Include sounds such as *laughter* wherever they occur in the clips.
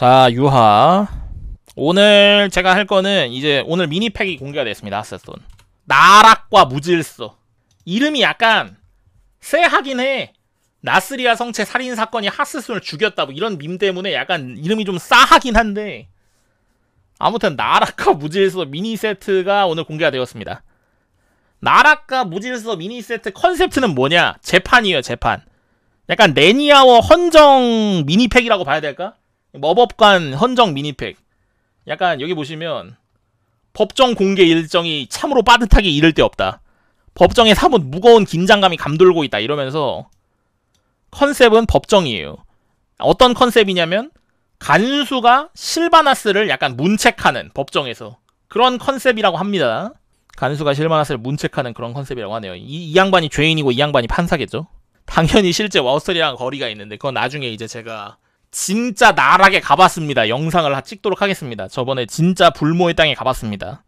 자 유하 오늘 제가 할 거는 이제 오늘 미니팩이 공개가 됐습니다 하스톤 나락과 무질서 이름이 약간 쎄하긴 해 나스리아 성체 살인 사건이 하스톤을 죽였다 뭐 이런 밈 때문에 약간 이름이 좀 싸하긴 한데 아무튼 나락과 무질서 미니 세트가 오늘 공개가 되었습니다 나락과 무질서 미니 세트 컨셉트는 뭐냐 재판이에요 재판 약간 레니아워 헌정 미니팩이라고 봐야 될까? 머법관 헌정 미니팩 약간 여기 보시면 법정 공개 일정이 참으로 빠듯하게 이를 데 없다. 법정의 사뭇 무거운 긴장감이 감돌고 있다 이러면서 컨셉은 법정이에요. 어떤 컨셉이냐면 간수가 실바나스를 약간 문책하는 법정에서 그런 컨셉이라고 합니다. 간수가 실바나스를 문책하는 그런 컨셉이라고 하네요. 이, 이 양반이 죄인이고 이 양반이 판사겠죠? 당연히 실제 와우스리랑 거리가 있는데 그건 나중에 이제 제가 진짜 나락에 가봤습니다. 영상을 찍도록 하겠습니다. 저번에 진짜 불모의 땅에 가봤습니다.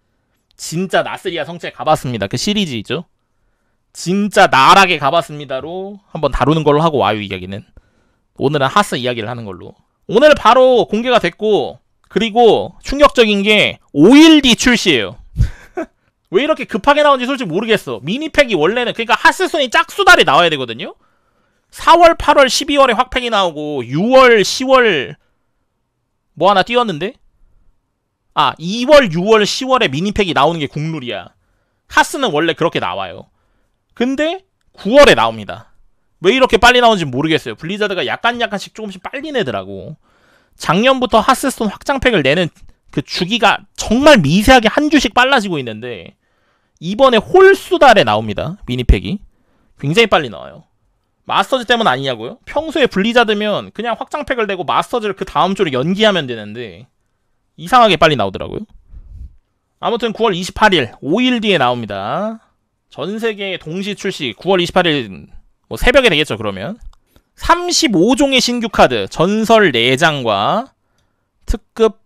진짜 나스리아 성체 가봤습니다. 그 시리즈 있죠? 진짜 나락에 가봤습니다로 한번 다루는 걸로 하고 와요 이야기는 오늘은 하스 이야기를 하는 걸로 오늘 바로 공개가 됐고 그리고 충격적인 게 5일 뒤 출시예요 *laughs* 왜 이렇게 급하게 나온지 솔직히 모르겠어 미니팩이 원래는 그러니까 하스손이 짝수달이 나와야 되거든요 4월, 8월, 12월에 확팽이 나오고 6월, 10월 뭐 하나 띄웠는데 아, 2월, 6월, 10월에 미니팩이 나오는 게 국룰이야. 하스는 원래 그렇게 나와요. 근데 9월에 나옵니다. 왜 이렇게 빨리 나온지 모르겠어요. 블리자드가 약간 약간씩 조금씩 빨리 내더라고. 작년부터 하스스톤 확장팩을 내는 그 주기가 정말 미세하게 한 주씩 빨라지고 있는데 이번에 홀수달에 나옵니다. 미니팩이. 굉장히 빨리 나와요. 마스터즈 때문 아니냐고요? 평소에 블리자드면 그냥 확장팩을 내고 마스터즈를 그 다음 주로 연기하면 되는데 이상하게 빨리 나오더라고요. 아무튼 9월 28일 5일 뒤에 나옵니다. 전 세계 동시 출시 9월 28일 뭐 새벽에 되겠죠 그러면 35종의 신규 카드 전설 4장과 특급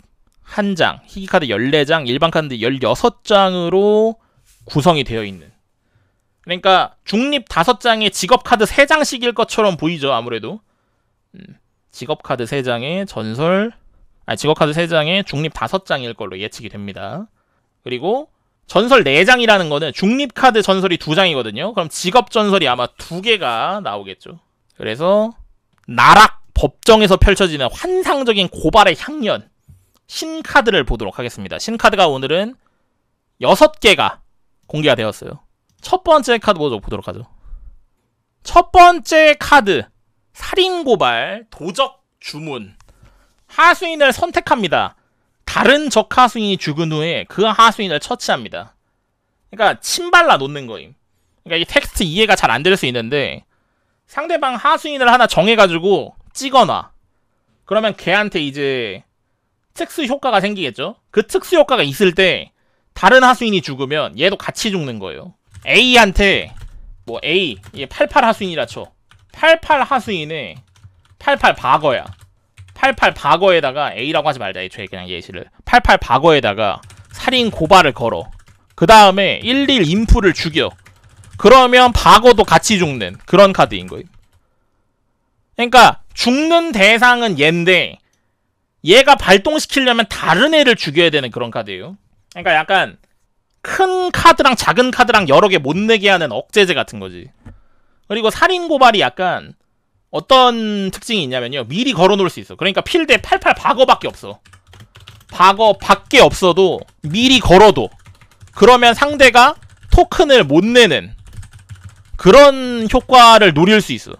1장, 희귀 카드 14장, 일반 카드 16장으로 구성이 되어 있는 그러니까 중립 다섯 장에 직업 카드 세 장씩일 것처럼 보이죠 아무래도 음, 직업 카드 세 장에 전설 아 직업 카드 세 장에 중립 다섯 장일 걸로 예측이 됩니다 그리고 전설 네장이라는 거는 중립 카드 전설이 두장이거든요 그럼 직업 전설이 아마 두개가 나오겠죠 그래서 나락 법정에서 펼쳐지는 환상적인 고발의 향연 신카드를 보도록 하겠습니다 신카드가 오늘은 여섯 개가 공개가 되었어요 첫 번째 카드 먼저 보도록 하죠. 첫 번째 카드 살인고발 도적 주문 하수인을 선택합니다. 다른 적 하수인이 죽은 후에 그 하수인을 처치합니다. 그러니까 침발라 놓는 거임. 그러니까 이 텍스트 이해가 잘 안 될 수 있는데 상대방 하수인을 하나 정해가지고 찍어놔. 그러면 걔한테 이제 특수 효과가 생기겠죠? 그 특수 효과가 있을 때 다른 하수인이 죽으면 얘도 같이 죽는 거예요. A한테 뭐 A 이게 8 8 하수인이라 쳐 88 하수인에 88바거야88바거에다가 A라고 하지 말자 애초에 그냥 예시를 88바거에다가 살인 고발을 걸어 그 다음에 11 인프를 죽여 그러면 바거도 같이 죽는 그런 카드인 거예요 그러니까 죽는 대상은 얘인데 얘가 발동시키려면 다른 애를 죽여야 되는 그런 카드예요 그러니까 약간 큰 카드랑 작은 카드랑 여러 개 못 내게 하는 억제제 같은 거지. 그리고 살인 고발이 약간 어떤 특징이 있냐면요. 미리 걸어 놓을 수 있어. 그러니까 필드에 88 박어밖에 없어. 박어 밖에 없어도 미리 걸어도 그러면 상대가 토큰을 못 내는 그런 효과를 노릴 수 있어.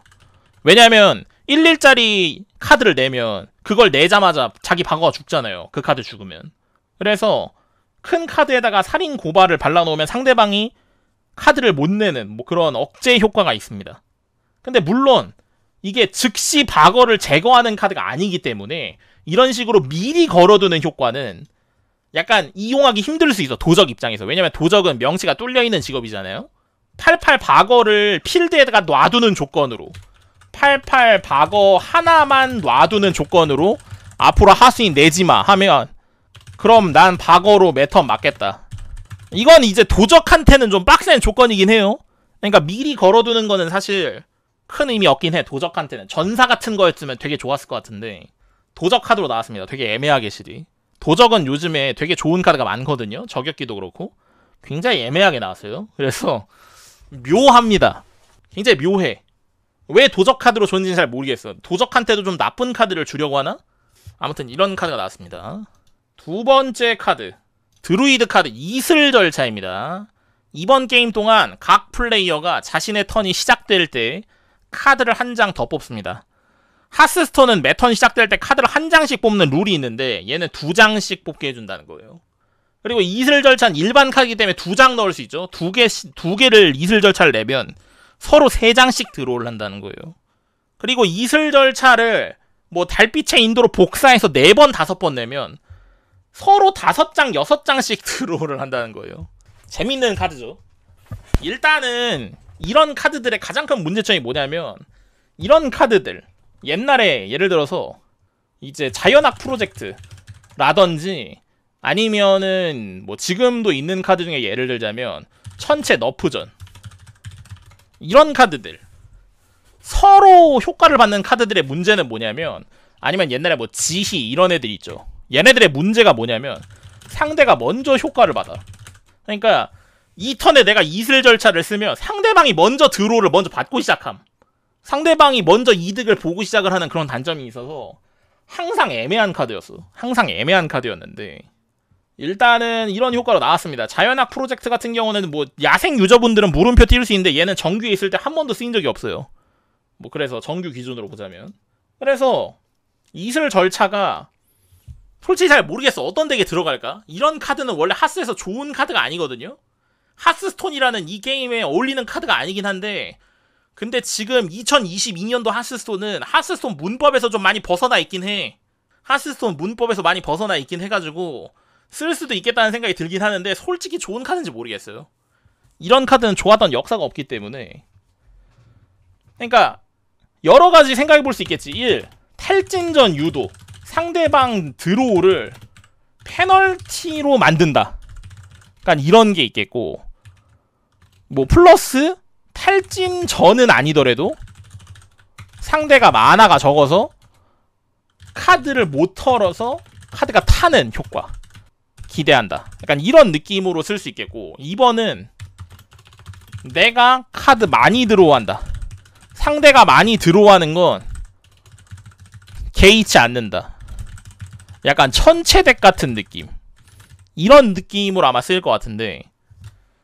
왜냐면 11짜리 카드를 내면 그걸 내자마자 자기 방어가 죽잖아요. 그 카드 죽으면. 그래서 큰 카드에다가 살인 고발을 발라놓으면 상대방이 카드를 못 내는 뭐 그런 억제 효과가 있습니다. 근데 물론 이게 즉시 박거를 제거하는 카드가 아니기 때문에 이런 식으로 미리 걸어두는 효과는 약간 이용하기 힘들 수 있어 도적 입장에서 왜냐면 도적은 명치가 뚫려 있는 직업이잖아요. 88박거를 필드에다가 놔두는 조건으로 88박거 하나만 놔두는 조건으로 앞으로 하수인 내지마 하면 그럼 난 박어로 매턴 맞겠다 이건 이제 도적한테는 좀 빡센 조건이긴 해요 그러니까 미리 걸어두는 거는 사실 큰 의미 없긴 해 도적한테는 전사 같은 거였으면 되게 좋았을 것 같은데 도적 카드로 나왔습니다 되게 애매하게 실이 도적은 요즘에 되게 좋은 카드가 많거든요 저격기도 그렇고 굉장히 애매하게 나왔어요 그래서 묘합니다 굉장히 묘해 왜 도적 카드로 좋은지는 잘 모르겠어 도적한테도 좀 나쁜 카드를 주려고 하나? 아무튼 이런 카드가 나왔습니다 두 번째 카드 드루이드 카드 이슬 절차입니다. 이번 게임 동안 각 플레이어가 자신의 턴이 시작될 때 카드를 한 장 더 뽑습니다. 하스스톤은 매 턴 시작될 때 카드를 한 장씩 뽑는 룰이 있는데 얘는 두 장씩 뽑게 해준다는 거예요. 그리고 이슬 절차는 일반 카드이기 때문에 두 장 넣을 수 있죠. 두 개, 두 개를 이슬 절차를 내면 서로 세 장씩 들어올 한다는 거예요. 그리고 이슬 절차를 뭐 달빛의 인도로 복사해서 네 번, 다섯 번 내면 서로 다섯 장, 여섯 장씩 *laughs* 드로우를 한다는 거예요. 재밌는 카드죠. 일단은 이런 카드들의 가장 큰 문제점이 뭐냐면 이런 카드들 옛날에 예를 들어서 이제 자연학 프로젝트라든지 아니면은 뭐 지금도 있는 카드 중에 예를 들자면 천체 너프전 이런 카드들 서로 효과를 받는 카드들의 문제는 뭐냐면 아니면 옛날에 뭐 지희 이런 애들 있죠 얘네들의 문제가 뭐냐면 상대가 먼저 효과를 받아 그러니까 이 턴에 내가 이슬 절차를 쓰면 상대방이 먼저 드로우를 먼저 받고 시작함 상대방이 먼저 이득을 보고 시작을 하는 그런 단점이 있어서 항상 애매한 카드였어 항상 애매한 카드였는데 일단은 이런 효과로 나왔습니다. 자연학 프로젝트 같은 경우는 뭐 야생 유저분들은 물음표 띄울 수 있는데 얘는 정규에 있을 때 한 번도 쓰인 적이 없어요. 뭐 그래서 정규 기준으로 보자면 그래서 이슬 절차가 솔직히 잘 모르겠어. 어떤 덱에 들어갈까? 이런 카드는 원래 하스에서 좋은 카드가 아니거든요? 하스스톤이라는 이 게임에 어울리는 카드가 아니긴 한데, 근데 지금 2022년도 하스스톤은 하스스톤 문법에서 좀 많이 벗어나 있긴 해. 하스스톤 문법에서 많이 벗어나 있긴 해가지고, 쓸 수도 있겠다는 생각이 들긴 하는데, 솔직히 좋은 카드인지 모르겠어요. 이런 카드는 좋았던 역사가 없기 때문에. 그러니까, 여러 가지 생각해 볼 수 있겠지. 1. 탈진전 유도. 상대방 드로우를 페널티로 만든다. 그러니까 이런 게 있겠고 뭐 플러스 탈진 전은 아니더라도 상대가 만화가 적어서 카드를 못 털어서 카드가 타는 효과 기대한다. 약간 이런 느낌으로 쓸 수 있겠고 2번은 내가 카드 많이 들어오한다. 상대가 많이 들어오는 건 개의치 않는다. 약간 천체덱 같은 느낌 이런 느낌으로 아마 쓸 것 같은데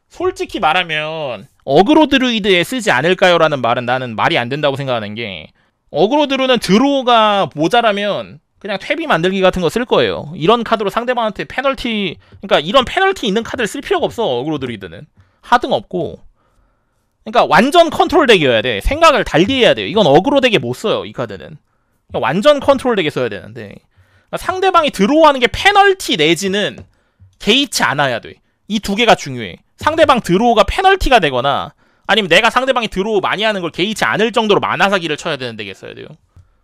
솔직히 말하면 어그로 드루이드에 쓰지 않을까요? 라는 말은 나는 말이 안 된다고 생각하는 게 어그로 드루는 드로우가 모자라면 그냥 퇴비 만들기 같은 거 쓸 거예요. 이런 카드로 상대방한테 페널티 그러니까 이런 페널티 있는 카드를 쓸 필요가 없어. 어그로 드루이드는 하등 없고 그러니까 완전 컨트롤 덱이어야 돼. 생각을 달리 해야 돼요. 이건 어그로 덱에 못 써요. 이 카드는 완전 컨트롤 덱에 써야 되는데 그러니까 상대방이 들어오는 게 페널티 내지는 개의치 않아야 돼. 이 두 개가 중요해. 상대방 드로우가 페널티가 되거나 아니면 내가 상대방이 드로우 많이 하는 걸 개의치 않을 정도로 만화사기를 쳐야 되는 데겠어야 돼요.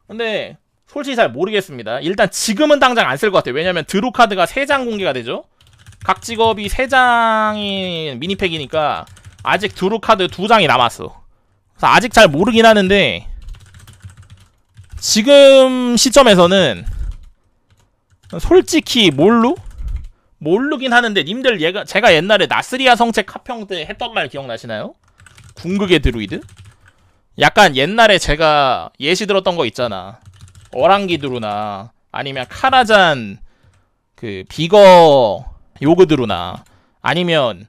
근데 솔직히 잘 모르겠습니다. 일단 지금은 당장 안 쓸 것 같아요. 왜냐면 드로우 카드가 3장 공개가 되죠. 각 직업이 3장인 미니팩이니까 아직 드로우 카드 2장이 남았어. 그래서 아직 잘 모르긴 하는데 지금 시점에서는 솔직히 몰루? 모르긴 하는데 님들 얘가 제가 옛날에 나스리아 성체카평때 했던 말 기억나시나요? 궁극의 드루이드? 약간 옛날에 제가 예시 들었던 거 있잖아 어랑기 드루나 아니면 카라잔 그 비거 요그 드루나 아니면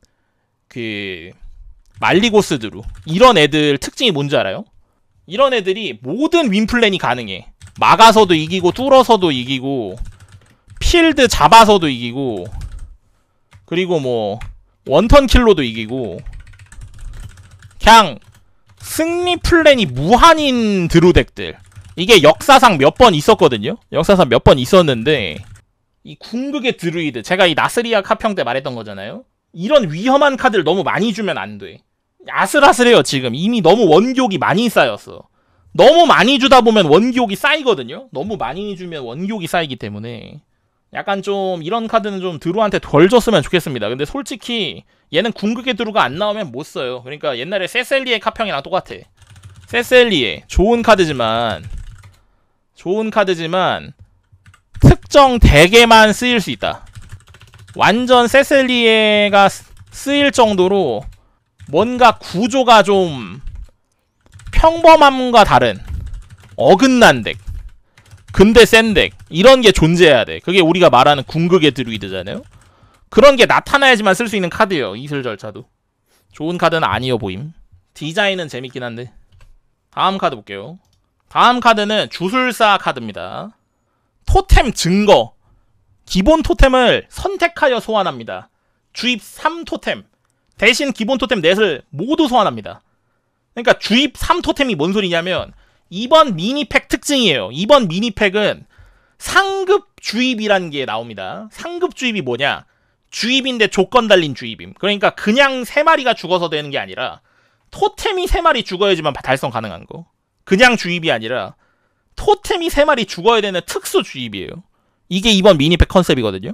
그 말리고스 드루 이런 애들 특징이 뭔지 알아요? 이런 애들이 모든 윈플랜이 가능해 막아서도 이기고 뚫어서도 이기고 필드 잡아서도 이기고 그리고 뭐 원턴 킬로도 이기고 그냥 승리 플랜이 무한인 드루덱들 이게 역사상 몇 번 있었거든요 역사상 몇 번 있었는데 이 궁극의 드루이드 제가 이 나스리아 카평 때 말했던 거잖아요 이런 위험한 카드를 너무 많이 주면 안돼 아슬아슬해요 지금 이미 너무 원격이 많이 쌓였어 너무 많이 주다 보면 원기옥이 쌓이거든요 너무 많이 주면 원기옥이 쌓이기 때문에 약간 좀 이런 카드는 좀 드루한테 덜 줬으면 좋겠습니다. 근데 솔직히 얘는 궁극의 드루가 안 나오면 못 써요. 그러니까 옛날에 세셀리의 카평이랑 똑같아. 세셀리의 좋은 카드지만 좋은 카드지만 특정 대에만 쓰일 수 있다. 완전 세셀리에가 쓰일 정도로 뭔가 구조가 좀 평범함과 다른 어긋난 덱 근데 샌덱 이런 게 존재해야 돼 그게 우리가 말하는 궁극의 드루이드잖아요 그런 게 나타나야지만 쓸 수 있는 카드예요 이슬 절차도 좋은 카드는 아니어 보임 디자인은 재밌긴 한데 다음 카드 볼게요 다음 카드는 주술사 카드입니다 토템 증거 기본 토템을 선택하여 소환합니다 주입 3토템 대신 기본 토템 넷을 모두 소환합니다 그러니까 주입 3토템이 뭔 소리냐면 이번 미니팩 특징이에요. 이번 미니팩은 상급 주입이라는 게 나옵니다. 상급 주입이 뭐냐? 주입인데 조건 달린 주입임. 그러니까 그냥 3 마리가 죽어서 되는 게 아니라 토템이 3 마리 죽어야지만 달성 가능한 거. 그냥 주입이 아니라 토템이 3 마리 죽어야 되는 특수 주입이에요. 이게 이번 미니팩 컨셉이거든요.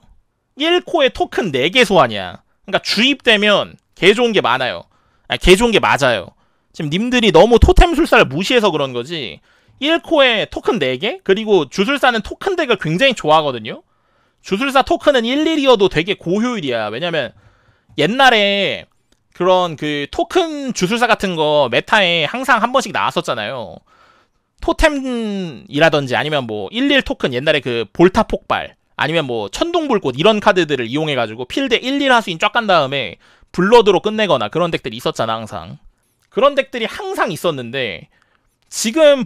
1코에 토큰 4개 소환이야. 그러니까 주입되면 개 좋은 게 많아요. 아개 좋은 게 맞아요. 지금 님들이 너무 토템 술사를 무시해서 그런 거지 1코에 토큰 4개 그리고 주술사는 토큰 덱을 굉장히 좋아하거든요 주술사 토큰은 1 1이어도 되게 고효율이야 왜냐면 옛날에 그런 그 토큰 주술사 같은 거 메타에 항상 한 번씩 나왔었잖아요 토템이라든지 아니면 뭐 11 토큰 옛날에 그 볼타 폭발 아니면 뭐 천둥불꽃 이런 카드들을 이용해가지고 필드 11 하수인 쫙 간 다음에 블러드로 끝내거나 그런 덱들이 있었잖아 항상 그런 덱들이 항상 있었는데 지금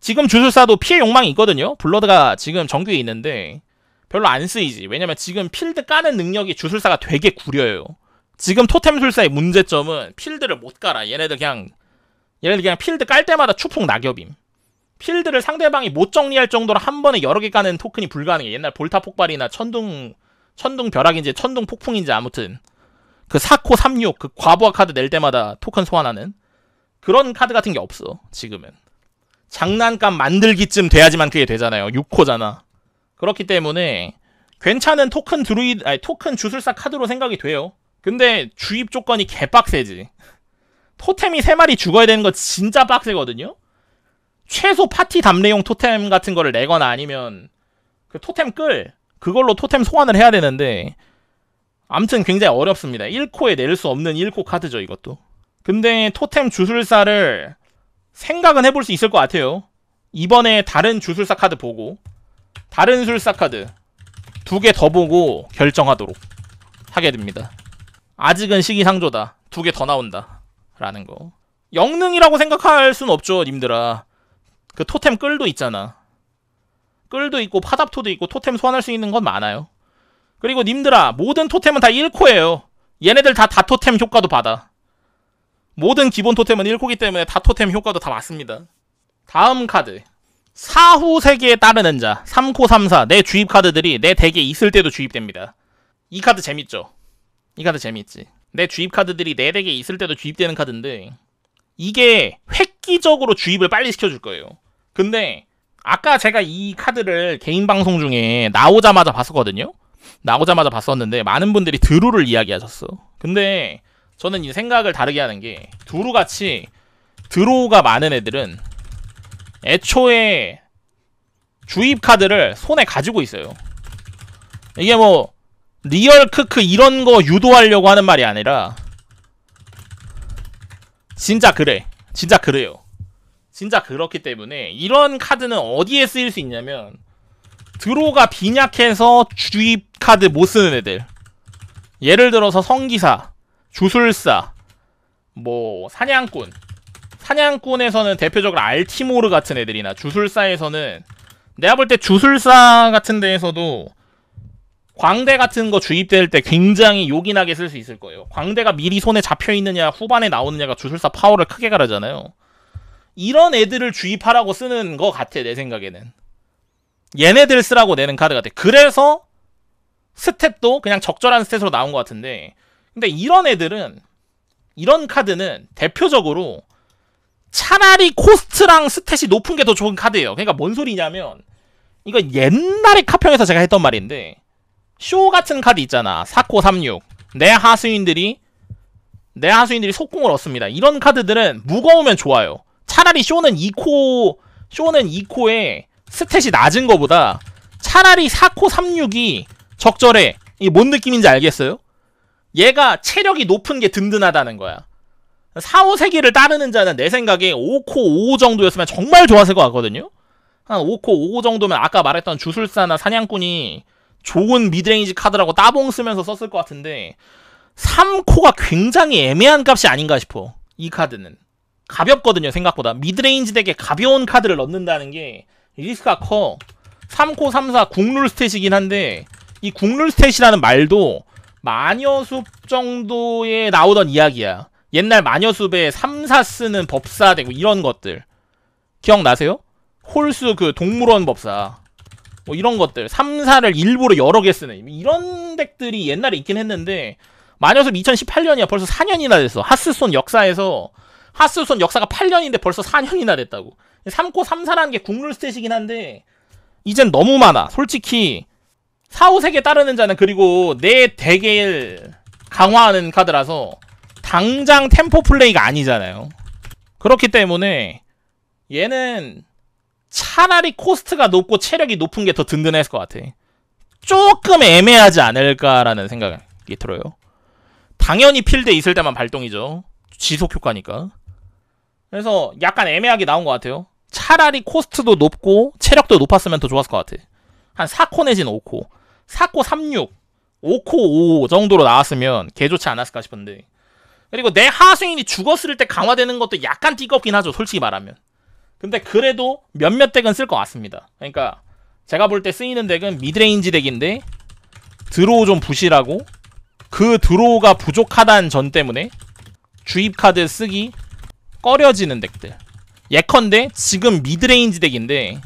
지금 주술사도 피해 욕망이 있거든요. 블러드가 지금 정규에 있는데 별로 안 쓰이지. 왜냐면 지금 필드 까는 능력이 주술사가 되게 구려요. 지금 토템술사의 문제점은 필드를 못 깔아. 얘네들 그냥 얘네들 그냥 필드 깔 때마다 추풍 낙엽임. 필드를 상대방이 못 정리할 정도로 한 번에 여러 개 까는 토큰이 불가능해. 옛날 볼타 폭발이나 천둥 천둥 벼락인지 천둥 폭풍인지 아무튼 그 4코 36, 그 과부하 카드 낼 때마다 토큰 소환하는 그런 카드 같은 게 없어, 지금은. 장난감 만들기쯤 돼야지만 그게 되잖아요. 6코잖아. 그렇기 때문에 괜찮은 토큰 드루이 아니 토큰 주술사 카드로 생각이 돼요. 근데 주입 조건이 개빡세지. 토템이 3마리 죽어야 되는 거 진짜 빡세거든요. 최소 파티 담례용 토템 같은 거를 내거나 아니면 그 토템 끌 그걸로 토템 소환을 해야 되는데 암튼 굉장히 어렵습니다. 1코에 낼 수 없는 1코 카드죠, 이것도. 근데 토템 주술사를 생각은 해볼 수 있을 것 같아요. 이번에 다른 주술사 카드 보고 다른 술사 카드 두 개 더 보고 결정하도록 하게 됩니다. 아직은 시기상조다. 두 개 더 나온다. 라는 거. 영능이라고 생각할 순 없죠, 님들아. 그 토템 끌도 있잖아. 끌도 있고 파답토도 있고 토템 소환할 수 있는 건 많아요. 그리고 님들아 모든 토템은 다 1코예요 얘네들 다 다토템 효과도 받아 모든 기본 토템은 1코기 때문에 다토템 효과도 다 맞습니다 다음 카드 사후 세계에 따르는 자 3코 3사 내 주입 카드들이 내 덱에 있을 때도 주입됩니다 이 카드 재밌죠? 이 카드 재밌지 내 주입 카드들이 내 덱에 있을 때도 주입되는 카드인데 이게 획기적으로 주입을 빨리 시켜줄 거예요 근데 아까 제가 이 카드를 개인 방송 중에 나오자마자 봤었거든요 나오자마자 봤었는데 많은 분들이 드루를 이야기하셨어. 근데 저는 이 생각을 다르게 하는 게 두루 같이 드로우가 많은 애들은 애초에 주입 카드를 손에 가지고 있어요. 이게 뭐 리얼 크크 이런 거 유도하려고 하는 말이 아니라 진짜 그래. 진짜 그래요. 진짜 그렇기 때문에 이런 카드는 어디에 쓰일 수 있냐면 드로가 빈약해서 주입 카드 못 쓰는 애들. 예를 들어서 성기사, 주술사, 뭐 사냥꾼. 사냥꾼에서는 대표적으로 알티모르 같은 애들이나 주술사에서는 내가 볼 때 주술사 같은 데에서도 광대 같은 거 주입될 때 굉장히 요긴하게 쓸 수 있을 거예요. 광대가 미리 손에 잡혀 있느냐 후반에 나오느냐가 주술사 파워를 크게 가르잖아요. 이런 애들을 주입하라고 쓰는 거 같아 내 생각에는. 얘네들 쓰라고 내는 카드 같아. 그래서 스탯도 그냥 적절한 스탯으로 나온 것 같은데 근데 이런 애들은 이런 카드는 대표적으로 차라리 코스트랑 스탯이 높은 게 더 좋은 카드예요. 그러니까 뭔 소리냐면 이거 옛날에 카평에서 제가 했던 말인데 쇼 같은 카드 있잖아. 4코 36. 내 하수인들이 내 하수인들이 속공을 얻습니다. 이런 카드들은 무거우면 좋아요. 차라리 쇼는 2코 쇼는 2코에 스탯이 낮은 거보다 차라리 4코 36이 적절해. 이게 뭔 느낌인지 알겠어요? 얘가 체력이 높은 게 든든하다는 거야. 4, 5세기를 따르는 자는 내 생각에 5코 55 정도였으면 정말 좋았을 것 같거든요? 한 5코 55 정도면 아까 말했던 주술사나 사냥꾼이 좋은 미드레인지 카드라고 따봉 쓰면서 썼을 것 같은데 3코가 굉장히 애매한 값이 아닌가 싶어. 이 카드는. 가볍거든요, 생각보다. 미드레인지 되게 가벼운 카드를 넣는다는 게 리스크가 커 3코 3사 국룰 스탯이긴 한데 이 국룰 스탯이라는 말도 마녀숲 정도에 나오던 이야기야 옛날 마녀숲에 3사 쓰는 법사 되고 이런 것들 기억나세요? 홀수 그 동물원 법사 뭐 이런 것들 3사를 일부러 여러 개 쓰는 이런 덱들이 옛날에 있긴 했는데 마녀숲 2018년이야 벌써 4년이나 됐어 하스손 역사에서 하스손 역사가 8년인데 벌써 4년이나 됐다고 3코 3사라는 게 국룰 스탯이긴 한데 이젠 너무 많아. 솔직히 4, 5색에 따르는 자는 그리고 내 덱을 강화하는 카드라서 당장 템포 플레이가 아니잖아요. 그렇기 때문에 얘는 차라리 코스트가 높고 체력이 높은 게 더 든든했을 것 같아. 조금 애매하지 않을까라는 생각이 들어요. 당연히 필드에 있을 때만 발동이죠. 지속 효과니까. 그래서 약간 애매하게 나온 것 같아요. 차라리 코스트도 높고 체력도 높았으면 더 좋았을 것 같아. 한 4코 내진 5코. 4코 36, 5코 5 정도로 나왔으면 개 좋지 않았을까 싶은데. 그리고 내 하수인이 죽었을 때 강화되는 것도 약간 띠껍긴 하죠. 솔직히 말하면. 근데 그래도 몇몇 덱은 쓸 것 같습니다. 그러니까 제가 볼 때 쓰이는 덱은 미드레인지 덱인데 드로우 좀 부실하고 그 드로우가 부족하다는 전 때문에 주입 카드 쓰기 꺼려지는 덱들. 예컨대 지금 미드레인지 덱인데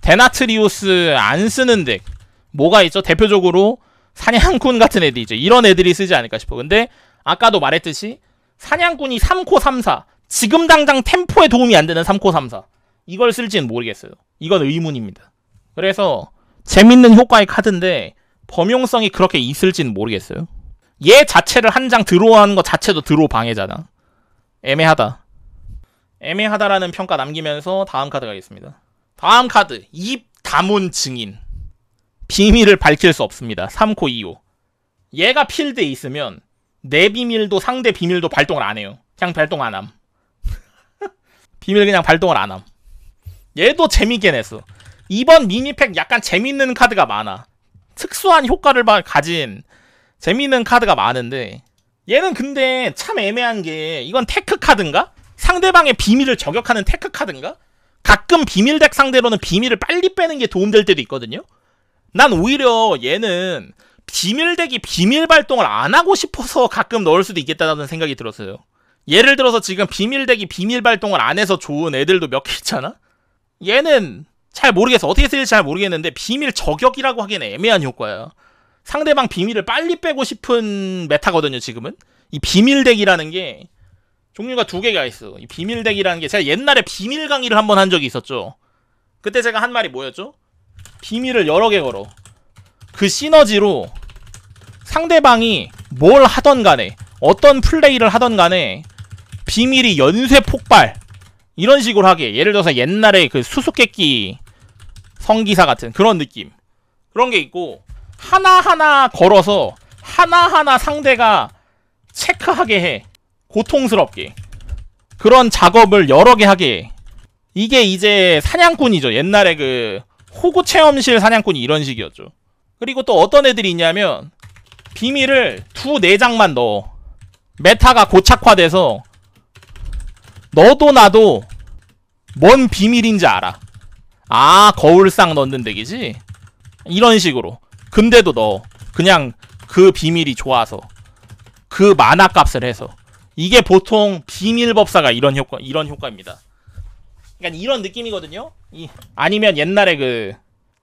데나트리우스 안 쓰는 덱 뭐가 있죠? 대표적으로 사냥꾼 같은 애들 있죠. 이런 애들이 쓰지 않을까 싶어. 근데 아까도 말했듯이 사냥꾼이 3코 3사 지금 당장 템포에 도움이 안 되는 3코 3사 이걸 쓸지는 모르겠어요. 이건 의문입니다. 그래서 재밌는 효과의 카드인데 범용성이 그렇게 있을지는 모르겠어요. 얘 자체를 한 장 드로우하는 것 자체도 드로우 방해잖아. 애매하다. 애매하다라는 평가 남기면서 다음 카드 가겠습니다. 다음 카드 입 다문 증인 비밀을 밝힐 수 없습니다. 3코 2호 얘가 필드에 있으면 내 비밀도 상대 비밀도 발동을 안 해요. 그냥 발동 안 함. *laughs* 비밀 그냥 발동을 안 함. 얘도 재밌게 냈어. 이번 미니팩 약간 재밌는 카드가 많아. 특수한 효과를 가진 재밌는 카드가 많은데 얘는 근데 참 애매한 게 이건 테크 카드인가? 상대방의 비밀을 저격하는 테크 카든가 가끔 비밀덱 상대로는 비밀을 빨리 빼는 게 도움될 때도 있거든요. 난 오히려 얘는 비밀덱이 비밀 발동을 안 하고 싶어서 가끔 넣을 수도 있겠다는 생각이 들었어요. 예를 들어서 지금 비밀덱이 비밀 발동을 안 해서 좋은 애들도 몇 개 있잖아? 얘는 잘 모르겠어. 어떻게 쓰일지 잘 모르겠는데 비밀 저격이라고 하기엔 애매한 효과야. 상대방 비밀을 빨리 빼고 싶은 메타거든요, 지금은. 이 비밀덱이라는 게 종류가 두 개가 있어. 이 비밀덱이라는 게 제가 옛날에 비밀 강의를 한 번 한 적이 있었죠. 그때 제가 한 말이 뭐였죠? 비밀을 여러 개 걸어. 그 시너지로 상대방이 뭘 하던 간에 어떤 플레이를 하던 간에 비밀이 연쇄 폭발 이런 식으로 하게 예를 들어서 옛날에 그 수수께끼 성기사 같은 그런 느낌 그런 게 있고 하나하나 걸어서 하나하나 상대가 체크하게 해 고통스럽게 그런 작업을 여러 개 하게 이게 이제 사냥꾼이죠 옛날에 그 호구 체험실 사냥꾼이 이런 식이었죠 그리고 또 어떤 애들이 있냐면 비밀을 두 내장만 넣어 메타가 고착화돼서 너도 나도 뭔 비밀인지 알아 아 거울상 넣는 덱이지? 이런 식으로 근데도 넣어 그냥 그 비밀이 좋아서 그 만화 값을 해서 이게 보통 비밀법사가 이런 효과 이런 효과입니다. 그러니까 이런 느낌이거든요. 이, 아니면 옛날에 그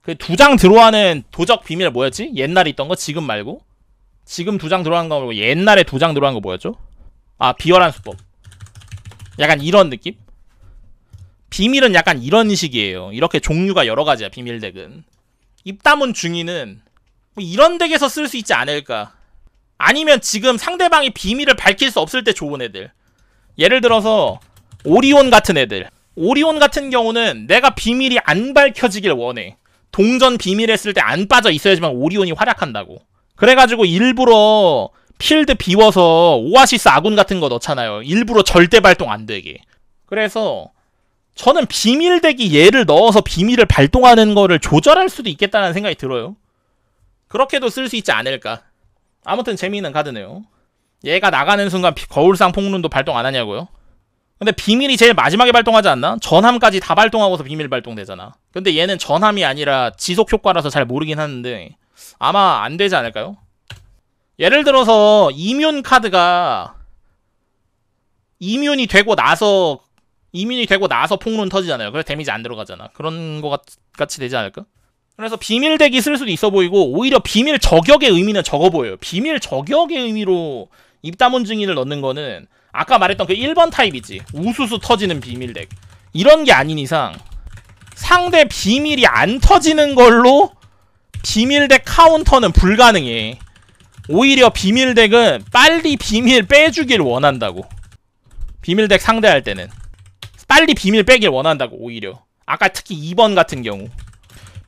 그 두 장 들어와는 도적 비밀 뭐였지? 옛날에 있던 거 지금 말고 지금 두 장 들어간 거 말고 옛날에 두 장 들어간 거 뭐였죠? 아 비열한 수법. 약간 이런 느낌? 비밀은 약간 이런 식이에요. 이렇게 종류가 여러 가지야 비밀 덱은. 입다문 중위는 뭐 이런 덱에서 쓸 수 있지 않을까. 아니면 지금 상대방이 비밀을 밝힐 수 없을 때 좋은 애들 예를 들어서 오리온 같은 애들 오리온 같은 경우는 내가 비밀이 안 밝혀지길 원해 동전 비밀했을 때 안 빠져 있어야지만 오리온이 활약한다고 그래가지고 일부러 필드 비워서 오아시스 아군 같은 거 넣잖아요 일부러 절대 발동 안 되게 그래서 저는 비밀대기 얘를 넣어서 비밀을 발동하는 거를 조절할 수도 있겠다는 생각이 들어요 그렇게도 쓸 수 있지 않을까 아무튼 재미있는 카드네요. 얘가 나가는 순간 거울상 폭론도 발동 안 하냐고요? 근데 비밀이 제일 마지막에 발동하지 않나? 전함까지 다 발동하고서 비밀 발동되잖아. 근데 얘는 전함이 아니라 지속 효과라서 잘 모르긴 하는데 아마 안 되지 않을까요? 예를 들어서 이뮨 카드가 이뮨이 되고 나서 이뮨이 되고 나서 폭론 터지잖아요. 그래서 데미지 안 들어가잖아. 그런 거 같이 되지 않을까? 그래서 비밀 대기 쓸 수도 있어 보이고 오히려 비밀 저격의 의미는 적어 보여요. 비밀 저격의 의미로 입다문 증인을 넣는 거는 아까 말했던 그 1번 타입이지. 우수수 터지는 비밀 덱. 이런 게 아닌 이상 상대 비밀이 안 터지는 걸로 비밀 덱 카운터는 불가능해. 오히려 비밀 덱은 빨리 비밀 빼주길 원한다고. 비밀 덱 상대할 때는 빨리 비밀 빼길 원한다고 오히려. 아까 특히 2번 같은 경우.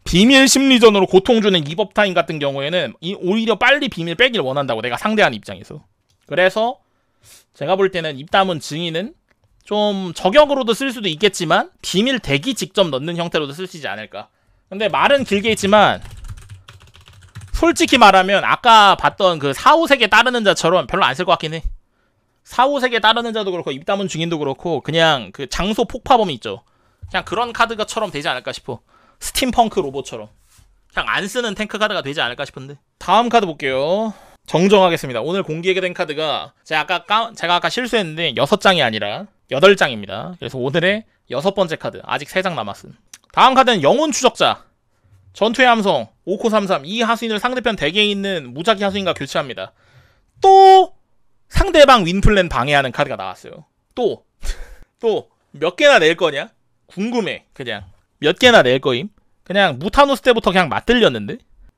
비밀 심리전으로 고통 주는 이법타임 같은 경우에는 오히려 빨리 비밀 빼길 원한다고 내가 상대한 입장에서 그래서 제가 볼 때는 입담은 증인은 좀 저격으로도 쓸 수도 있겠지만 비밀 대기 직접 넣는 형태로도 쓸 수 있지 않을까 근데 말은 길게 했지만 솔직히 말하면 아까 봤던 그사후세계 따르는 자처럼 별로 안 쓸 것 같긴 해사후세계 따르는 자도 그렇고 입담은 증인도 그렇고 그냥 그 장소 폭파범이 있죠 그냥 그런 카드가처럼 되지 않을까 싶어 스팀펑크 로봇처럼 그냥 안 쓰는 탱크 카드가 되지 않을까 싶은데 다음 카드 볼게요 정정하겠습니다 오늘 공개하게 된 카드가 제가 아까, 까, 제가 아까 실수했는데 6장이 아니라 8장입니다 그래서 오늘의 여섯 번째 카드 아직 3장 남았음 다음 카드는 영혼 추적자 전투의 함성 5코 33이 하수인을 상대편 덱에 있는 무작위 하수인과 교체합니다 또 상대방 윈플랜 방해하는 카드가 나왔어요 또 또 몇 개나 낼 거냐? 궁금해 그냥 몇 개나 낼 거임? 그냥 무타노스 때부터 그냥 맞들렸는데?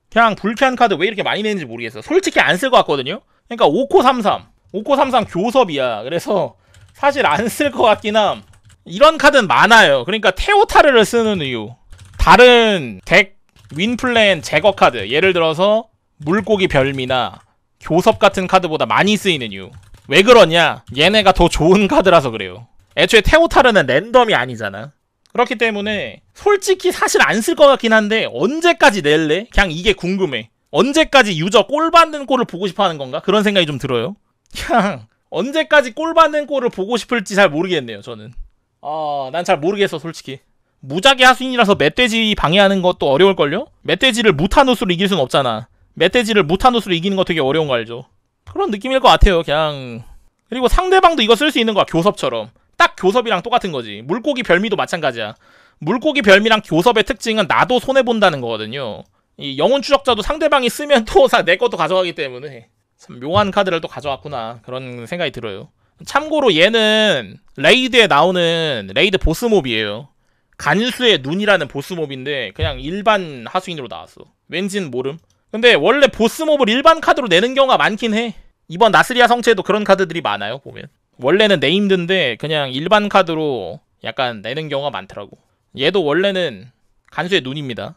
그냥 불쾌한 카드 왜 이렇게 많이 내는지 모르겠어. 솔직히 안 쓸 것 같거든요? 그러니까 5코 33. 5코 33 교섭이야. 그래서 사실 안 쓸 것 같긴 함. 이런 카드는 많아요. 그러니까 테오타르를 쓰는 이유. 다른 덱 윈플랜 제거 카드. 예를 들어서 물고기 별미나 교섭 같은 카드보다 많이 쓰이는 이유. 왜 그러냐? 얘네가 더 좋은 카드라서 그래요. 애초에 테오타르는 랜덤이 아니잖아. 그렇기 때문에 솔직히 사실 안 쓸 것 같긴 한데 언제까지 낼래? 그냥 이게 궁금해. 언제까지 유저 골 받는 골을 보고 싶어 하는 건가? 그런 생각이 좀 들어요. 그냥 언제까지 골 받는 골을 보고 싶을지 잘 모르겠네요, 저는. 어, 아, 난 잘 모르겠어, 솔직히. 무작위 하수인이라서 멧돼지 방해하는 것도 어려울걸요? 멧돼지를 무타노스로 이길 순 없잖아. 멧돼지를 무타노스로 이기는 거 되게 어려운 거 알죠? 그런 느낌일 것 같아요, 그냥. 그리고 상대방도 이거 쓸 수 있는 거야, 교섭처럼. 딱 교섭이랑 똑같은 거지. 물고기 별미도 마찬가지야. 물고기 별미랑 교섭의 특징은 나도 손해 본다는 거거든요. 이 영혼 추적자도 상대방이 쓰면 또 내 것도 가져가기 때문에 참 묘한 카드를 또 가져왔구나 그런 생각이 들어요. 참고로 얘는 레이드에 나오는 레이드 보스몹이에요. 간수의 눈이라는 보스몹인데 그냥 일반 하수인으로 나왔어. 왠진 모름. 근데 원래 보스몹을 일반 카드로 내는 경우가 많긴 해. 이번 나스리아 성체에도 그런 카드들이 많아요 보면. 원래는 네임드인데 그냥 일반 카드로 약간 내는 경우가 많더라고 얘도 원래는 간수의 눈입니다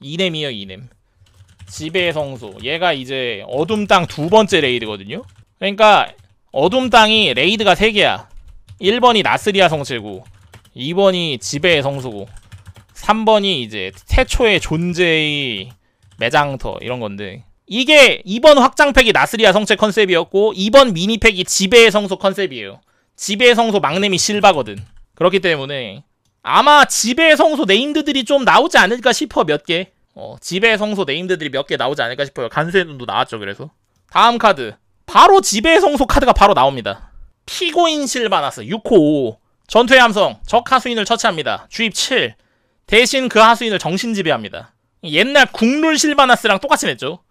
이넴이요 이넴 지배의 성소 얘가 이제 어둠 땅 두 번째 레이드거든요 그러니까 어둠 땅이 레이드가 세개야 1번이 나스리아 성체고 2번이 지배의 성소고 3번이 이제 태초의 존재의 매장터 이런 건데 이게 이번 확장팩이 나스리아 성체 컨셉이었고 이번 미니팩이 지배의 성소 컨셉이에요. 지배의 성소 막내미 실바거든. 그렇기 때문에 아마 지배의 성소 네임드들이 좀 나오지 않을까 싶어 몇 개. 어, 지배의 성소 네임드들이 몇 개 나오지 않을까 싶어요. 간세의 눈도 나왔죠. 그래서 다음 카드 바로 지배의 성소 카드가 바로 나옵니다. 피고인 실바나스 6호 5 전투의 함성 적 하수인을 처치합니다. 주입 7 대신 그 하수인을 정신지배합니다. 옛날 국룰 실바나스랑 똑같이 냈죠.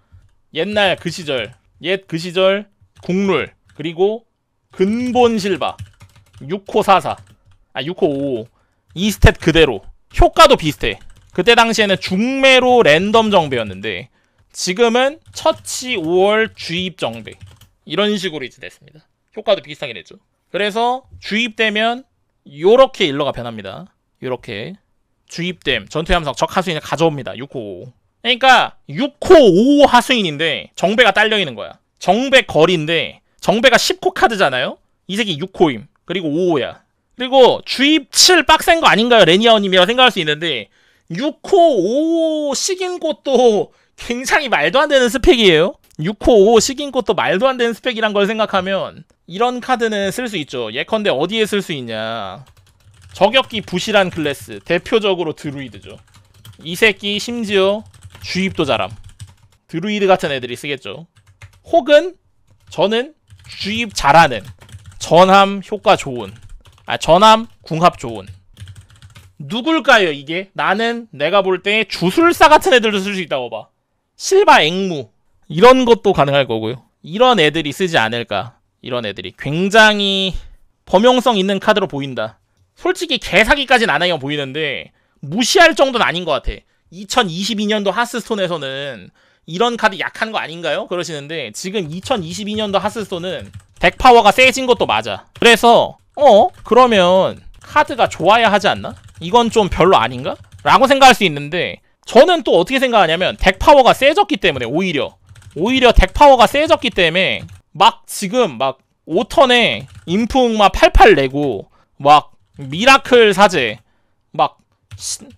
옛날 그 시절 옛 그 시절 국룰 그리고 근본 실바 6호 44아 6호 55이 스탯 그대로 효과도 비슷해 그때 당시에는 중매로 랜덤 정배였는데 지금은 처치 5월 주입 정배 이런 식으로 이제 됐습니다 효과도 비슷하게 됐죠 그래서 주입되면 요렇게 일러가 변합니다 요렇게 주입됨 전투 함성 적하수인을 가져옵니다 6호 그러니까 6호5호 하수인인데 정배가 딸려 있는 거야. 정배 거리인데 정배가 1 0호 카드잖아요. 이 새끼 6호임 그리고 5호야. 그리고 주입 7 빡센 거 아닌가요? 레니아원님이라고 생각할 수 있는데 6호 5호 식인 것도 굉장히 말도 안 되는 스펙이에요. 6호 5호 식인 것도 말도 안 되는 스펙이란 걸 생각하면 이런 카드는 쓸 수 있죠. 예컨대 어디에 쓸 수 있냐. 저격기 부실한 클래스. 대표적으로 드루이드죠. 이 새끼 심지어 주입도 잘함 드루이드 같은 애들이 쓰겠죠 혹은 저는 주입 잘하는 전함 효과 좋은 아 전함 궁합 좋은 누굴까요 이게? 나는 내가 볼 때 주술사 같은 애들도 쓸 수 있다고 봐 실바 앵무 이런 것도 가능할 거고요 이런 애들이 쓰지 않을까 이런 애들이 굉장히 범용성 있는 카드로 보인다 솔직히 개사기까지는 안 하게 보이는데 무시할 정도는 아닌 것 같아 2022년도 하스스톤에서는 이런 카드 약한 거 아닌가요? 그러시는데 지금 2022년도 하스스톤은 덱 파워가 세진 것도 맞아. 그래서 어? 그러면 카드가 좋아야 하지 않나? 이건 좀 별로 아닌가? 라고 생각할 수 있는데 저는 또 어떻게 생각하냐면 덱 파워가 세졌기 때문에 오히려 오히려 덱 파워가 세졌기 때문에 막 지금 막 5턴에 인풍 막88 내고 막 미라클 사제 막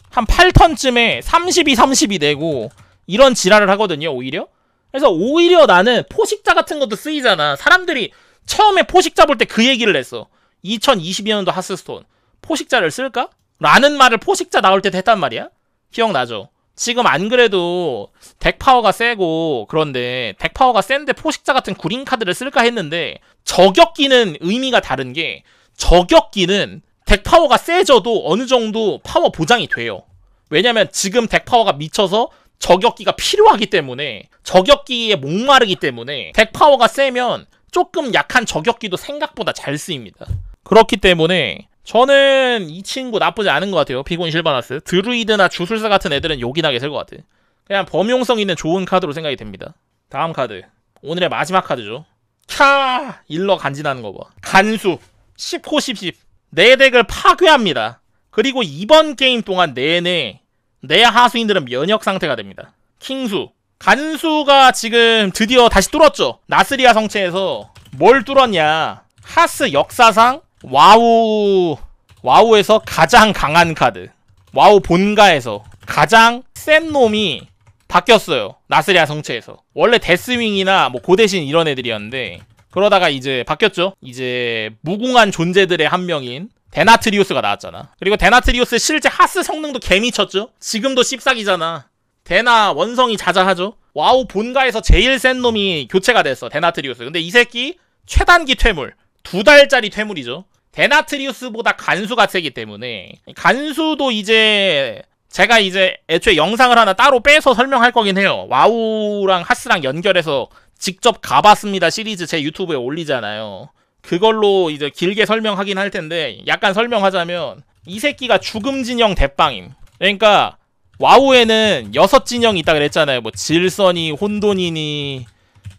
한 8턴쯤에 32, 3 2내고 이런 지랄을 하거든요 오히려 그래서 오히려 나는 포식자 같은 것도 쓰이잖아 사람들이 처음에 포식자 볼 때 그 얘기를 했어 2022년도 하스스톤 포식자를 쓸까? 라는 말을 포식자 나올 때도 했단 말이야 기억나죠? 지금 안 그래도 덱 파워가 세고 그런데 덱 파워가 센데 포식자 같은 구린 카드를 쓸까 했는데 저격기는 의미가 다른 게 저격기는 덱 파워가 세져도 어느 정도 파워 보장이 돼요. 왜냐면 지금 덱 파워가 미쳐서 저격기가 필요하기 때문에 저격기에 목마르기 때문에 덱 파워가 세면 조금 약한 저격기도 생각보다 잘 쓰입니다. 그렇기 때문에 저는 이 친구 나쁘지 않은 것 같아요. 피곤 실바나스. 드루이드나 주술사 같은 애들은 요긴하게 쓸 것 같아. 그냥 범용성 있는 좋은 카드로 생각이 됩니다. 다음 카드. 오늘의 마지막 카드죠. 캬! 일러 간지나는 거 봐. 간수. 10호 10, 10. 내 덱을 파괴합니다. 그리고 이번 게임 동안 내내 내 하수인들은 면역 상태가 됩니다. 킹수, 간수가 지금 드디어 다시 뚫었죠. 나스리아 성체에서 뭘 뚫었냐. 하스 역사상 와우 와우에서 가장 강한 카드 와우 본가에서 가장 센 놈이 바뀌었어요 나스리아 성체에서 원래 데스윙이나 뭐 고대신 이런 애들이었는데 그러다가 이제 바뀌었죠. 이제 무궁한 존재들의 한 명인 데나트리우스가 나왔잖아. 그리고 데나트리우스 실제 하스 성능도 개미쳤죠. 지금도 씹싹이잖아. 데나 원성이 자자하죠. 와우 본가에서 제일 센 놈이 교체가 됐어. 데나트리우스. 근데 이 새끼 최단기 퇴물. 두 달짜리 퇴물이죠. 데나트리우스보다 간수가 세기 때문에 간수도 이제 제가 이제 애초에 영상을 하나 따로 빼서 설명할 거긴 해요. 와우랑 하스랑 연결해서 직접 가봤습니다 시리즈 제 유튜브에 올리잖아요. 그걸로 이제 길게 설명하긴 할 텐데 약간 설명하자면 이 새끼가 죽음 진영 대빵임. 그러니까 와우에는 여섯 진영이 있다 그랬잖아요. 뭐 질선이, 혼돈이니,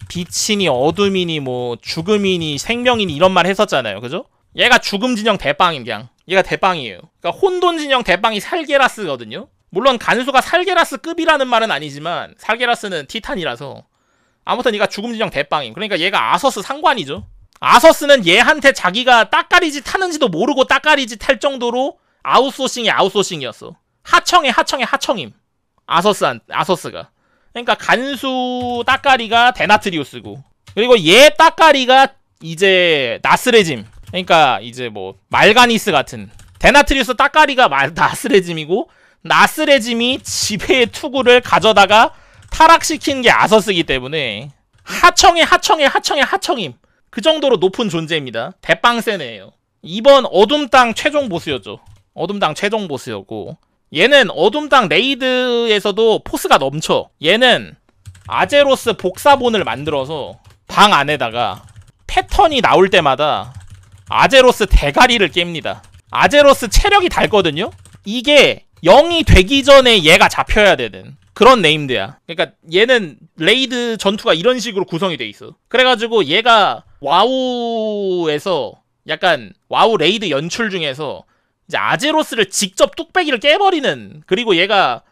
빛이니, 어둠이니, 뭐 죽음이니, 생명이니 이런 말 했었잖아요. 그죠? 얘가 죽음 진영 대빵임 그냥. 얘가 대빵이에요. 그러니까 혼돈 진영 대빵이 살게라스거든요. 물론 간수가 살게라스 급이라는 말은 아니지만 살게라스는 티탄이라서 아무튼 얘가 죽음진영 대빵임. 그러니까 얘가 아서스 상관이죠. 아서스는 얘한테 자기가 따까리지타는지도 모르고 따까리지탈 정도로 아웃소싱이 아웃소싱이었어. 하청에 하청에 하청임. 아서스한 아서스가. 그러니까 간수 따까리가 데나트리우스고 그리고 얘 따까리가 이제 나스레짐. 그러니까 이제 뭐 말가니스 같은 데나트리우스 따까리가 말, 나스레짐이고 나스레짐이 지배의 투구를 가져다가 타락시킨 게 아서스기 때문에 하청에 하청에 하청에 하청임 그 정도로 높은 존재입니다 대빵세네요 이번 어둠땅 최종 보스였죠 어둠땅 최종 보스였고 얘는 어둠땅 레이드에서도 포스가 넘쳐 얘는 아제로스 복사본을 만들어서 방 안에다가 패턴이 나올 때마다 아제로스 대가리를 깹니다 아제로스 체력이 닳거든요 이게 0이 되기 전에 얘가 잡혀야 되는 그런 네임드야. 그러니까 얘는 레이드 전투가 이런 식으로 구성이 돼 있어. 그래가지고 얘가 와우에서 약간 와우 레이드 연출 중에서 이제 아제로스를 직접 뚝배기를 깨버리는 그리고 얘가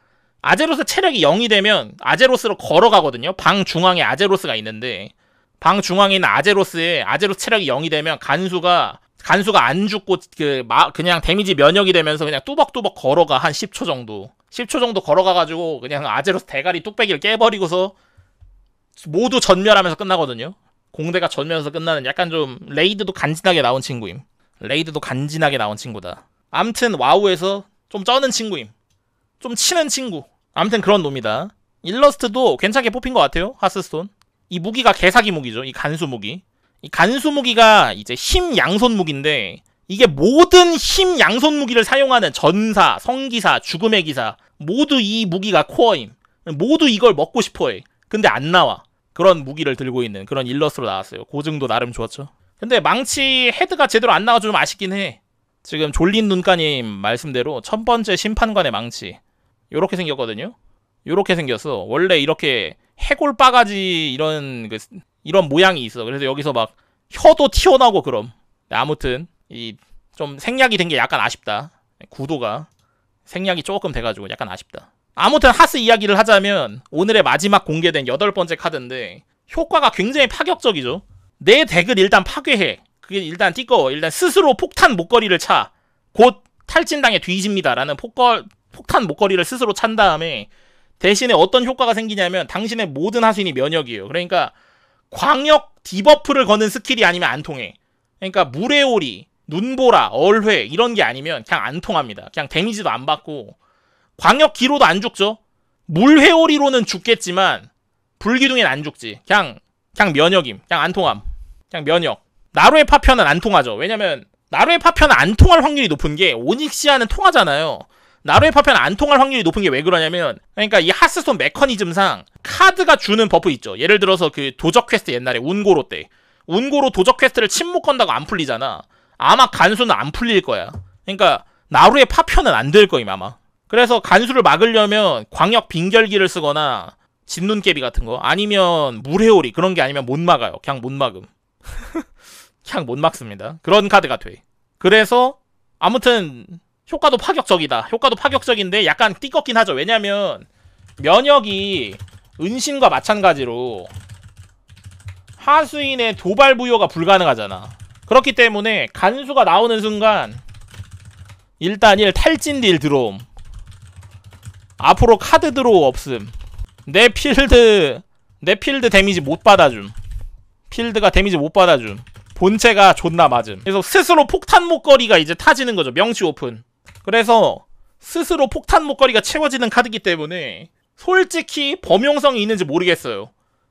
아제로스 체력이 0이 되면 아제로스로 걸어가거든요. 방 중앙에 아제로스가 있는데 방 중앙에 있는 아제로스에 아제로스 체력이 0이 되면 간수가 간수가 안 죽고 그 마, 그냥 데미지 면역이 되면서 그냥 뚜벅뚜벅 걸어가 한 10초 정도 10초 정도 걸어가가지고 그냥 아제로스 대가리 뚝배기를 깨버리고서 모두 전멸하면서 끝나거든요 공대가 전멸해서 끝나는 약간 좀 레이드도 간지나게 나온 친구임 레이드도 간지나게 나온 친구다 암튼 와우에서 좀 쩌는 친구임 좀 치는 친구 암튼 그런 놈이다 일러스트도 괜찮게 뽑힌 것 같아요 하스스톤 이 무기가 개사기 무기죠 이 간수 무기 이 간수 무기가 이제 힘 양손 무기인데 이게 모든 힘 양손 무기를 사용하는 전사, 성기사, 죽음의 기사 모두 이 무기가 코어임. 모두 이걸 먹고 싶어해. 근데 안 나와. 그런 무기를 들고 있는 그런 일러스트로 나왔어요. 고증도 나름 좋았죠. 근데 망치 헤드가 제대로 안 나와서 좀 아쉽긴 해. 지금 졸린 눈가님 말씀대로 첫 번째 심판관의 망치 요렇게 생겼거든요. 요렇게 생겼어. 원래 이렇게 해골 바가지 이런 그 이런 모양이 있어. 그래서 여기서 막 혀도 튀어나오고 그럼. 네, 아무튼 이 좀 생략이 된 게 약간 아쉽다. 구도가 생략이 조금 돼가지고 약간 아쉽다. 아무튼 하스 이야기를 하자면 오늘의 마지막 공개된 여덟 번째 카드인데 효과가 굉장히 파격적이죠. 내 덱을 일단 파괴해. 그게 일단 띠꺼워. 일단 스스로 폭탄 목걸이를 차. 곧 탈진당에 뒤집니다라는 폭걸, 폭탄 목걸이를 스스로 찬 다음에 대신에 어떤 효과가 생기냐면 당신의 모든 하수인이 면역이에요. 그러니까 광역 디버프를 거는 스킬이 아니면 안 통해. 그러니까 물레오리 눈보라, 얼회 이런 게 아니면 그냥 안 통합니다. 그냥 데미지도 안 받고 광역 기로도 안 죽죠. 물회오리로는 죽겠지만 불기둥엔 안 죽지. 그냥 그냥 면역임. 그냥 안 통함. 그냥 면역. 나루의 파편은 안 통하죠. 왜냐면 나루의 파편은 안 통할 확률이 높은 게 오닉시아는 통하잖아요. 나루의 파편 안 통할 확률이 높은 게 왜 그러냐면 그러니까 이 하스손 메커니즘상 카드가 주는 버프 있죠. 예를 들어서 그 도적 퀘스트 옛날에 운고로 때 운고로 도적 퀘스트를 침묵 건다고 안 풀리잖아. 아마 간수는 안 풀릴 거야. 그러니까 나루의 파편은 안 될 거임 아마. 그래서 간수를 막으려면 광역 빙결기를 쓰거나 진눈깨비 같은 거 아니면 물회오리 그런 게 아니면 못 막아요. 그냥 못 막음. *laughs* 그냥 못 막습니다. 그런 카드가 돼. 그래서 아무튼 효과도 파격적이다. 효과도 파격적인데 약간 띠껍긴 하죠. 왜냐면 면역이 은신과 마찬가지로 하수인의 도발 부여가 불가능하잖아. 그렇기 때문에 간수가 나오는 순간 일단 1 탈진 딜 드롬 앞으로 카드 드로우 없음 내 필드 내 필드 데미지 못 받아줌 필드가 데미지 못 받아줌 본체가 존나 맞음 그래서 스스로 폭탄 목걸이가 이제 타지는 거죠 명치 오픈 그래서 스스로 폭탄 목걸이가 채워지는 카드기 때문에 솔직히 범용성이 있는지 모르겠어요.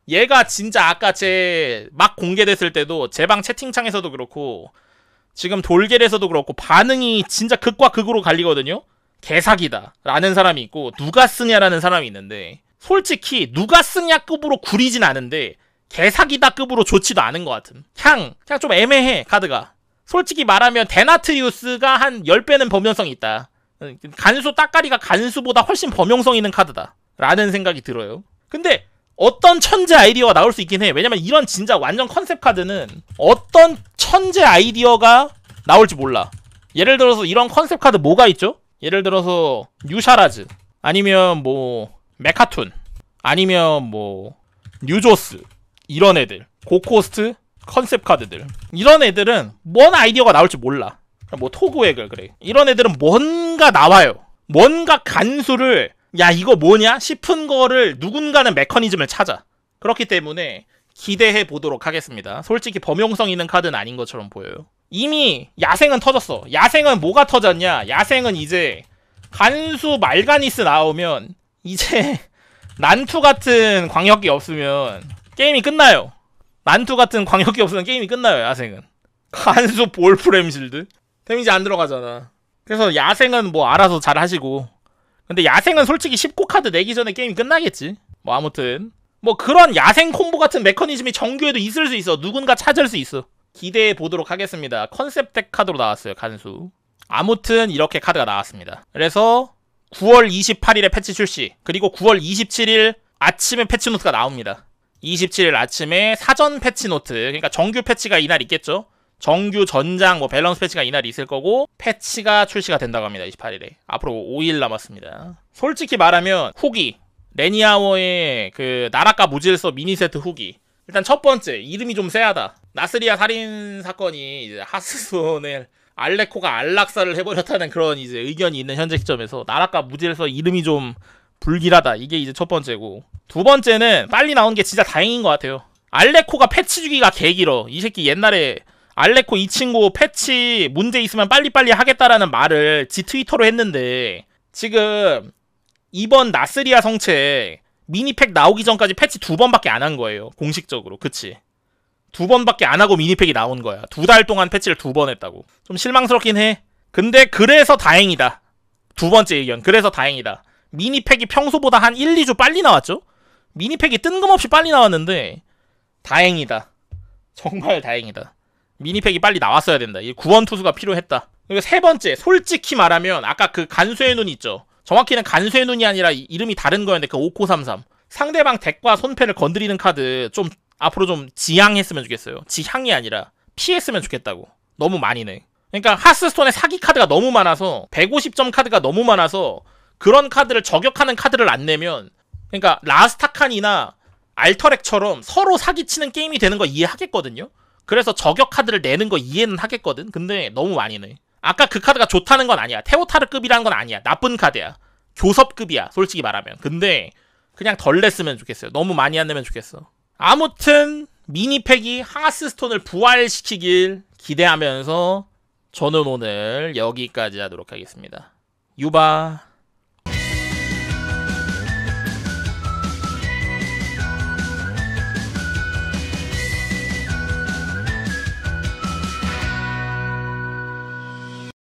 얘가 진짜 아까 제 막 공개됐을 때도 제 방 채팅창에서도 그렇고 지금 돌계에서도 그렇고 반응이 진짜 극과 극으로 갈리거든요. 개사기다 라는 사람이 있고 누가 쓰냐라는 사람이 있는데 솔직히 누가 쓰냐 급으로 구리진 않은데 개사기다 급으로 좋지도 않은 것 같은. 향 그냥 좀 애매해 카드가. 솔직히 말하면 데나트리우스가 한 10배는 범용성이 있다. 간수 따까리가 간수보다 훨씬 범용성 있는 카드다. 라는 생각이 들어요. 근데 어떤 천재 아이디어가 나올 수 있긴 해. 왜냐면 이런 진짜 완전 컨셉 카드는 어떤 천재 아이디어가 나올지 몰라. 예를 들어서 이런 컨셉 카드 뭐가 있죠? 예를 들어서 뉴샤라즈 아니면 뭐 메카툰 아니면 뭐 뉴조스 이런 애들 고코스트 컨셉 카드들 이런 애들은 뭔 아이디어가 나올지 몰라 뭐 토구액을 그래 이런 애들은 뭔가 나와요 뭔가 간수를 야 이거 뭐냐 싶은 거를 누군가는 메커니즘을 찾아 그렇기 때문에 기대해 보도록 하겠습니다 솔직히 범용성 있는 카드는 아닌 것처럼 보여요 이미 야생은 터졌어 야생은 뭐가 터졌냐 야생은 이제 간수 말가니스 나오면 이제 *laughs* 난투 같은 광역기 없으면 게임이 끝나요 난투 같은 광역이 없으면 게임이 끝나요 야생은 한수 볼프렘 실드 데미지 안 들어가잖아 그래서 야생은 뭐 알아서 잘 하시고 근데 야생은 솔직히 1 9 카드 내기 전에 게임이 끝나겠지 뭐 아무튼 뭐 그런 야생 콤보 같은 메커니즘이 정규에도 있을 수 있어 누군가 찾을 수 있어 기대해 보도록 하겠습니다 컨셉 덱 카드로 나왔어요 간수 아무튼 이렇게 카드가 나왔습니다 그래서 9월 28일에 패치 출시 그리고 9월 27일 아침에 패치 노트가 나옵니다 27일 아침에 사전 패치 노트 그러니까 정규 패치가 이날 있겠죠. 정규 전장 뭐 밸런스 패치가 이날 있을 거고 패치가 출시가 된다고 합니다. 28일에 앞으로 5일 남았습니다. 솔직히 말하면 후기 레니아워의 그 나라가 무질서 미니 세트 후기 일단 첫 번째 이름이 좀 쎄하다. 나스리아 살인 사건이 이제 하스손을 알레코가 안락사를 해버렸다는 그런 이제 의견이 있는 현재 시점에서 나라가 무질서 이름이 좀 불길하다. 이게 이제 첫 번째고. 두 번째는 빨리 나온 게 진짜 다행인 것 같아요. 알레코가 패치 주기가 개길어. 이 새끼 옛날에 알레코 이 친구 패치 문제 있으면 빨리빨리 하겠다라는 말을 지 트위터로 했는데 지금 이번 나스리아 성체 미니팩 나오기 전까지 패치 두 번밖에 안 한 거예요. 공식적으로. 그치? 두 번밖에 안 하고 미니팩이 나온 거야. 두 달 동안 패치를 두 번 했다고. 좀 실망스럽긴 해. 근데 그래서 다행이다. 두 번째 의견. 그래서 다행이다. 미니팩이 평소보다 한 1, 2주 빨리 나왔죠? 미니팩이 뜬금없이 빨리 나왔는데 다행이다. 정말 다행이다. 미니팩이 빨리 나왔어야 된다. 이 구원 투수가 필요했다. 그리고 세 번째, 솔직히 말하면 아까 그 간수의 눈 있죠. 정확히는 간수의 눈이 아니라 이름이 다른 거였는데 그 5933. 상대방 덱과 손패를 건드리는 카드 좀 앞으로 좀 지향했으면 좋겠어요. 지향이 아니라 피했으면 좋겠다고. 너무 많이 네 그러니까 하스스톤의 사기 카드가 너무 많아서 150점 카드가 너무 많아서 그런 카드를 저격하는 카드를 안 내면 그러니까 라스타칸이나 알터렉처럼 서로 사기치는 게임이 되는 거 이해하겠거든요. 그래서 저격 카드를 내는 거 이해는 하겠거든. 근데 너무 많이 내. 아까 그 카드가 좋다는 건 아니야. 테오타르급이라는 건 아니야. 나쁜 카드야. 교섭급이야. 솔직히 말하면. 근데 그냥 덜 냈으면 좋겠어요. 너무 많이 안 내면 좋겠어. 아무튼 미니팩이 하스스톤을 부활시키길 기대하면서 저는 오늘 여기까지 하도록 하겠습니다. 유바